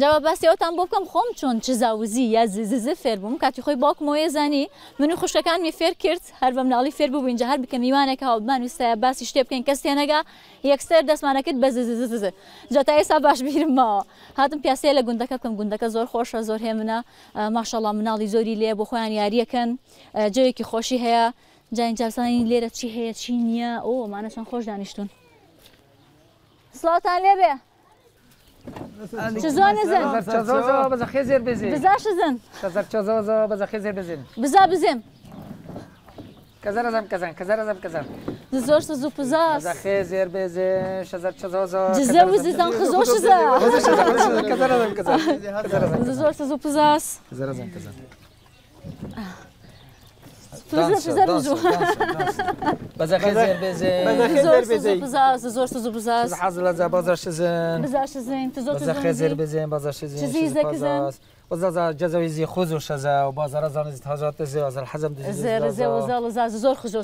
جاوە باسی ئەوتان بۆ بکەم خۆم چۆن چ زاوزی یا زیزە فێر بووم کاتی خۆی باکمۆیە زانی منی خوشکەکانمی فێر کرد هەر بە مناڵی فێر بوو اینجا هەر بکەم میوانێکە هاوبانویستە باسی شتێ بکەین کەس تێنەگا یەکسەر دەسمانەکەت بە زیزە جا تا ئێستا باش بیرمەوە هاتم پیاسەیە لە گوندەکە بکەم گوندەکە زۆر خۆشە زۆر هێمنە ماشەڵام مناڵی زۆری لێ بۆ خۆیان یاریەکەن جوێکی خۆشی هەیە جاین جاسانی لێرە چی هەیە چی نییە ئەو مانەچەند خۆش دانیشتون سڵاتان لێبێ چزا نزن چزا زا بزا خزر بزن بزا شزن کزر چزا زا بزا خزر بزن بزا بزن کزر ازم کزن کزر ازم کزن زور سزو پزاس از خزر بزن شزر چزا زا و وزیزان خزو شزا کزر ازم کزن زور سزو پزاس کزر ازم کزن dança, dança, dança, dança. بزا خزر بزين بازار خزر بزين بزا زور سوزو بزا حاز لزا بزا شزين بزا شزين تزور بزا خزر بزين بزا شزين شزين خوزو شزا وبازا رزان زي زور خوزو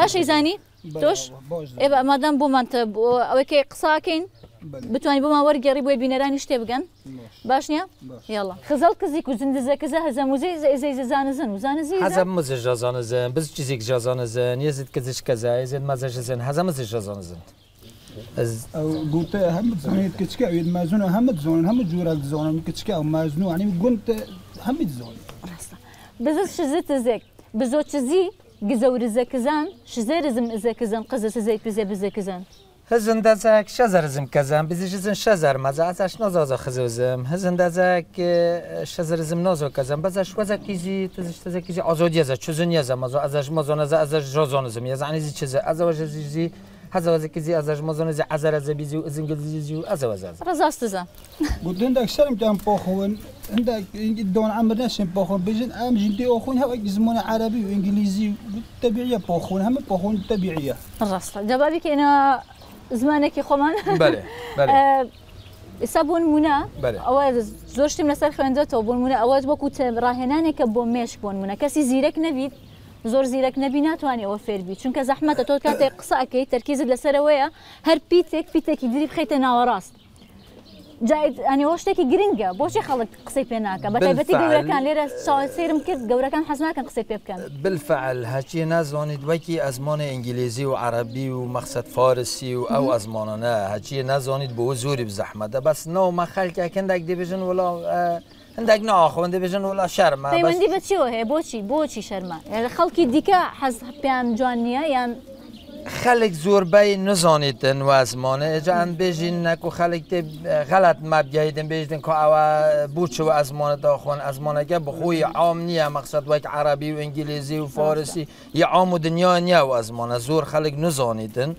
باش توش مادام بتوانی بۆ ماوەەر گەڕی بۆی بینەرانی شتێ بگەن باش نییە یاڵە خزەڵ کزیک و زندزە ز هەزە موزەی زەی زانزن و زانزی هەزە مزش جازانزن بز چیزێک جازانزن یزت کزش کەزە زێن جزن هەزە مزش جازانزن. گوتە هم زانێت کچکە اوید مازونە هم زۆن هم جوره زۆنم کچکە و مازنو عنی گونت هەمیت زۆن بز شزت زێک بزۆ چزی گزەورزەکەزان شزێ رزم ئزەکەزان قزە بز پزێ بزەکەزان. هزنده زک شزر زم کزم بیزی جزن شزر مزه ازش ناز آزا خزوزم هزنده زک شزر زم نازو کزم بزش وزا کیزی، تزش تزکی کیزی آزادی ازش چوزن یزم ازو ازش مازان ازش ازش رازان زم یز عنی زی چیزه از وجه زی زی وزا کیزی ازش مازان زی از رز بیزی و ازنگل انگلیز زی و ازا وزا از است زم بودن دک شرم کم پاخون اینگی دان عمر نشم پاخون بیزن ام جدی آخون هوا زمان عربی و انگلیزی طبیعی پاخون همه پاخون طبیعیه راست جوابی که اینا زمانێکی خۆمان ئێستا بۆ نمونە ئەوە زۆر شتیم لەسەر خوێندێتەوە بۆ نمونە ئەوەت وەکو ڕاهێنانێکە بۆ مێش بۆ نمونە کەسی زیرەک نەبیت زۆر زیرەک نەبی ناتوانانی ئەوە فێربی چونکە زەحمەتە تۆ کاتێک قسە ئەەکەی تەرکیزت لەسەرەوەیە هەر پیتێک پیتێکی دری بخیتە ناوەڕاست ئەنی هۆ شتێکی گرنگە بۆچی خەڵک قسەی پێ ناکە بە تایبەتی گەورەکان لێرە سرم کرد گەورەکان حەزناکەن قسەی پێ بکەن بالفعل هەچی نازانیت وەکی ازمان ئینگلیزی و عربی و مەخسەد فارسی و ئەو ئەزمانانە هەچی نازانیت بۆ زۆری بزەحمەدە بەس نەوە مەخەلکە کەندێک دەبێژن وڵاو هەندێک ناخۆن دەبێژن وڵا شەرمە بەندی بەچیەوە هەیە بۆچی بۆچی شەرمە خەڵکی دیکە دیگه حس پیام جوانیه یان خەلێک زۆربەی نزانیدن وازمانە نکو خلق تی غلط و خەلێک که کو مەبیایدن بێژدن از مانه داخون از مانه که بخوی عام نییە مەقصد وەک عربی و انگلیزی و فارسی یا عام و دنیا نیا و خلق نزانیدن خەلێک نزانیتن.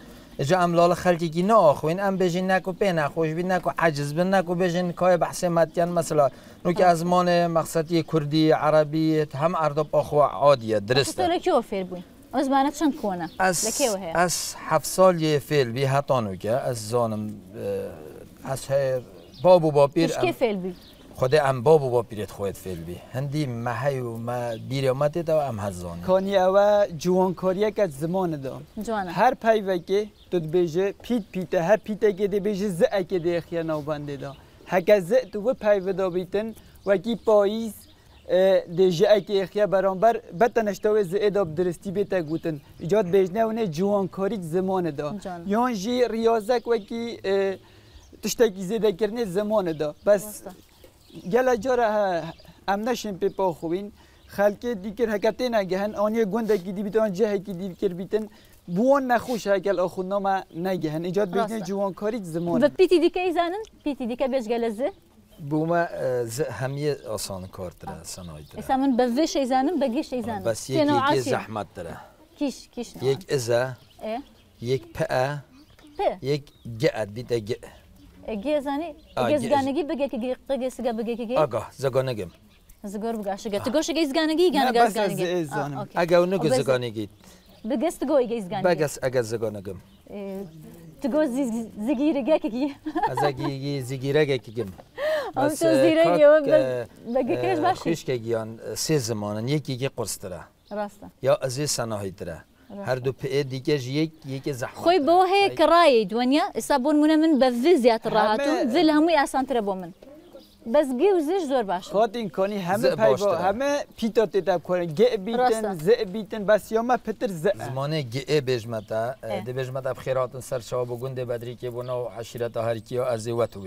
املال خلقی که خەلکیی آخوین ام بێژین نکو نخوش نکو عجز بن نکو بێژین کای بحث متیان مثلا نوک ئەزمانە مەقصدی کوردی عربی هم ئەردۆ ئاخوا عادیە درست فێر از ئەو چند کونه؟ کۆنە از هفت سال یه فیل بی گه از زانم از هەیە باب و باپیر بی؟ بی هندی باب و باپیرێت فیل بی هندی مەهەی و بیرێمەتێتەوە ئەم از کۆنی زمان جوانه هر هر پایوەکێ تو بیجه پیت پیتە هەر پیتەکێ که دو دێخیە ناوبندێدا هەکە زە تو وە پایوەدا بیتن کی پاییز دیجی اکی اخیا برانبر بتنشتوی از ادب درستی بیتا گوتن ایجاد بیجنه اونه جوانکاری زمان دا یان جی ریاضک وکی تشتگی زیده کرنه زمان دا بس گلا جارا ام نشین پی پا خوین خلکی دیگر حکتی نگهن آنی گنده کی دی بیتان جه کی دی کر بیتن بوان نخوش هکل نگهن ایجاد بیجنه جوانکاری زمان و پیتی دیگه ایزانن پیتی دیگه بیش زه؟ بومه همه آسان کار داره صنایع داره اصلا من به وش ایزانم به گیش ایزانم بس یکی زحمت داره کیش کیش نوع یک ازه یک پا پا یک گعد بیده گع گی اگه زگانگی بگه که گیق گزگا بگه که گی آگاه زگانگیم زگار بگه شگه تو گوش گزگانگی یگان گزگانگی اگه اونو گزگانگی بگست گوی گزگانگی بگس اگه زگانگیم تو گوز زگیرگه که گی از اگه که گیم آمشو زیره گیوه بگه کهش باشی خوش که گیان سه زمانن یکی که قرص داره راسته یا از سناهی داره هر دو پی دیگه یک یک زحمت خوی بو هی کرای دنیا سابون من من به زیات راحتون زل هموی آسان تر من بس گیو زیش زور باش خود این کنی همه پای با همه پیتا تیتا کنن گه بیتن زه بیتن بس یا ما پتر زه زمانه گه بیجمتا دی بیجمتا بخیراتن سر شاب و بدری که بنا عشیرتا هرکی کیو از وتو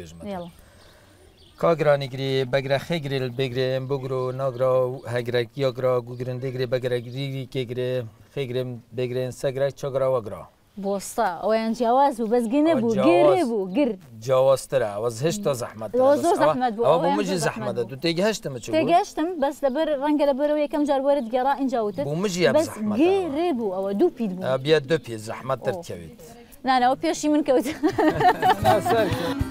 کاگرانگری بگره خگریل بگریم بگرو ناگرا هگرگ یاگرا گوگرن دگری بگرگ ریگی کگری خگریم بگرین سگرگ چاگرا وگرا بوستا او این جواز و بس گینه بو گیره بو گر جواز تره و از هشتا زحمت داره و زحمت بو او بو مجی زحمت دو تیگه هشتم چو تیگه هشتم بس لبر رنگ لبر و یکم جار وارد گرا اینجا وتر بو مجی بس گیره بو او دو پید بو بیا دو پید زحمت ترد کوید نه نه او پیشی من کوید نه سر